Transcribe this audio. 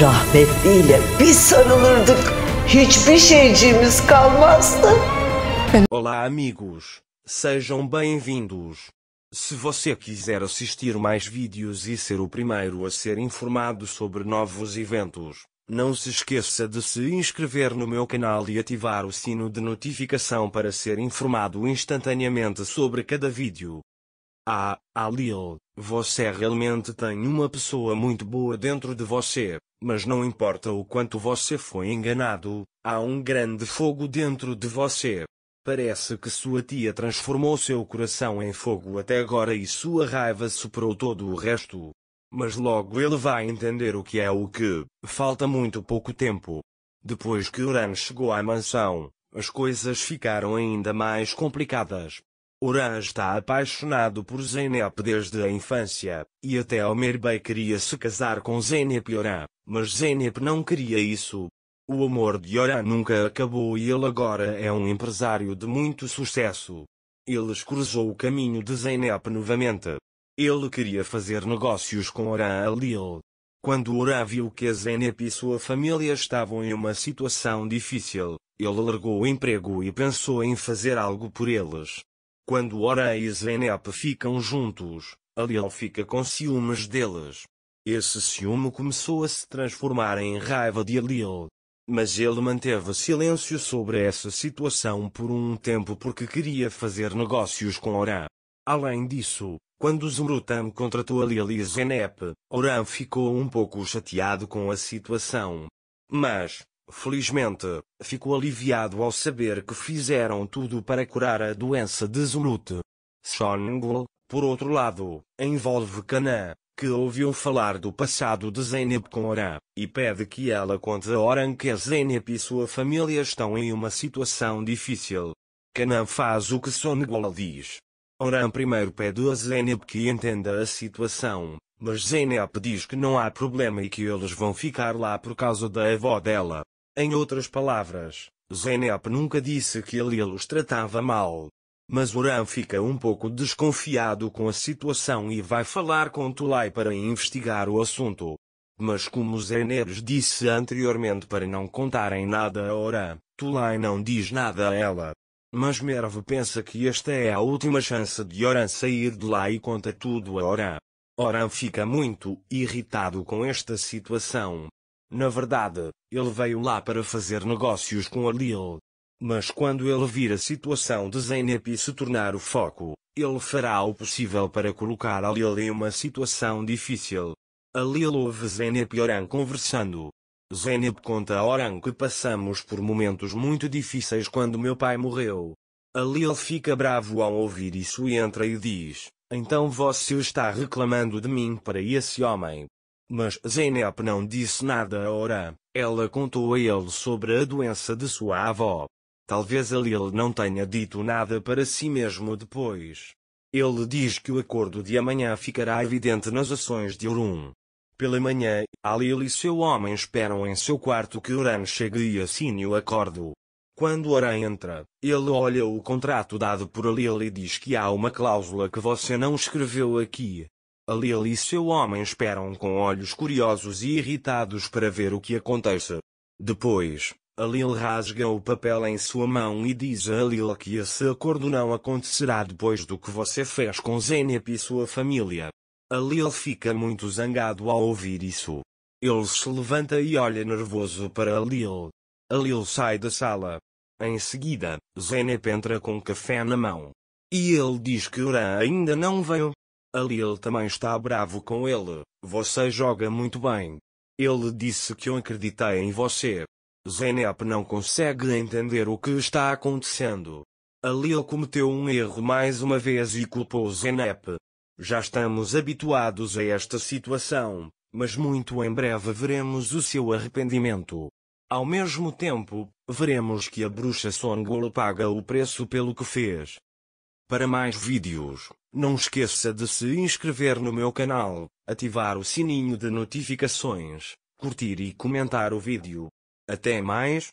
rahmetiyle bir sarılırdık. Hiçbir şeyciğimiz kalmazdı. Olá amigos, sejam bem-vindos. Se você quiser assistir mais vídeos e ser o primeiro a ser informado sobre novos eventos, não se esqueça de se inscrever no meu canal e ativar o sino de notificação para ser informado instantaneamente sobre cada vídeo. Ah, Alil, você realmente tem uma pessoa muito boa dentro de você, mas não importa o quanto você foi enganado, há um grande fogo dentro de você. Parece que sua tia transformou seu coração em fogo até agora e sua raiva superou todo o resto. Mas logo ele vai entender o que é o que, falta muito pouco tempo. Depois que Uran chegou à mansão, as coisas ficaram ainda mais complicadas. Oran está apaixonado por Zeynep desde a infância, e até Omer Bey queria se casar com Zeynep e Oran, mas Zeynep não queria isso. O amor de Oran nunca acabou e ele agora é um empresário de muito sucesso. Eles cruzou o caminho de Zeynep novamente. Ele queria fazer negócios com Oran Alil. Quando Oran viu que Zeynep e sua família estavam em uma situação difícil, ele largou o emprego e pensou em fazer algo por eles. Quando Ora e Zenep ficam juntos, Aliel fica com ciúmes deles. Esse ciúme começou a se transformar em raiva de Aliel. Mas ele manteve silêncio sobre essa situação por um tempo porque queria fazer negócios com Oran. Além disso, quando Zumrutam contratou Aliel e Zenep, Oran ficou um pouco chateado com a situação. Mas, Felizmente, ficou aliviado ao saber que fizeram tudo para curar a doença de Zunut. Songul, por outro lado, envolve Canaã, que ouviu falar do passado de Zeynep com Oran e pede que ela conte a Oran que Zeynep e sua família estão em uma situação difícil. Canaã faz o que Songul diz. Oran primeiro pede a Zeynep que entenda a situação, mas Zeynep diz que não há problema e que eles vão ficar lá por causa da avó dela. Em outras palavras, Zenep nunca disse que ele os tratava mal. Mas Oran fica um pouco desconfiado com a situação e vai falar com Tulai para investigar o assunto. Mas como Zeynep disse anteriormente para não contarem nada a Oran, Tulai não diz nada a ela. Mas Merve pensa que esta é a última chance de Oran sair de lá e conta tudo a Oran. Oran fica muito irritado com esta situação, na verdade, ele veio lá para fazer negócios com a Lil. Mas quando ele vir a situação de Zeynep e se tornar o foco, ele fará o possível para colocar a Lil em uma situação difícil. A Lil ouve Zeynep e Oran conversando. Zeynep conta a Oran que passamos por momentos muito difíceis quando meu pai morreu. A Lil fica bravo ao ouvir isso e entra e diz, então você está reclamando de mim para esse homem. Mas Zeynep não disse nada a Oran, ela contou a ele sobre a doença de sua avó. Talvez ali ele não tenha dito nada para si mesmo depois. Ele diz que o acordo de amanhã ficará evidente nas ações de Orun. Pela manhã, Alil e seu homem esperam em seu quarto que Oran chegue e assine o acordo. Quando Oran entra, ele olha o contrato dado por Alil e diz que há uma cláusula que você não escreveu aqui, Ali e seu homem esperam com olhos curiosos e irritados para ver o que acontece. Depois, Alil rasga o papel em sua mão e diz a Alila que esse acordo não acontecerá depois do que você fez com Zenep e sua família. Alil fica muito zangado ao ouvir isso. Ele se levanta e olha nervoso para Alil. Alil sai da sala. Em seguida, Zenep entra com café na mão. E ele diz que Oran ainda não veio. Ali ele também está bravo com ele. Você joga muito bem. Ele disse que eu acreditei em você. Zenep não consegue entender o que está acontecendo. Ali ele cometeu um erro mais uma vez e culpou Zenep. Já estamos habituados a esta situação, mas muito em breve veremos o seu arrependimento. Ao mesmo tempo, veremos que a bruxa Songol paga o preço pelo que fez. Para mais vídeos não esqueça de se inscrever no meu canal, ativar o sininho de notificações, curtir e comentar o vídeo. Até mais!